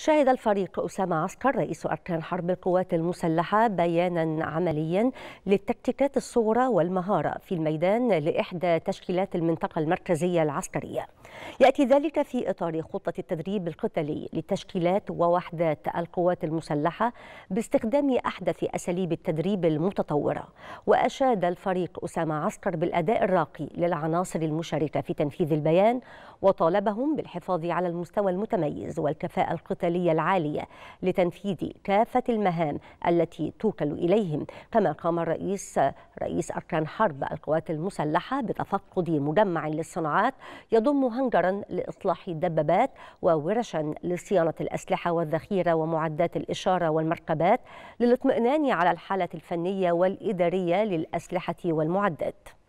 شهد الفريق أسامة عسكر رئيس أركان حرب القوات المسلحة بيانا عمليا للتكتيكات الصغرى والمهارة في الميدان لإحدى تشكيلات المنطقة المركزية العسكرية يأتي ذلك في إطار خطة التدريب القتالي للتشكيلات ووحدات القوات المسلحة باستخدام أحدث أساليب التدريب المتطورة وأشاد الفريق أسامة عسكر بالأداء الراقي للعناصر المشاركة في تنفيذ البيان وطالبهم بالحفاظ على المستوى المتميز والكفاءة القتالية المثالية العالية لتنفيذ كافة المهام التي توكل إليهم كما قام الرئيس رئيس أركان حرب القوات المسلحة بتفقد مجمع للصناعات يضم هنجرا لإصلاح الدبابات وورشا لصيانة الأسلحة والذخيرة ومعدات الإشارة والمركبات للاطمئنان على الحالة الفنية والإدارية للأسلحة والمعدات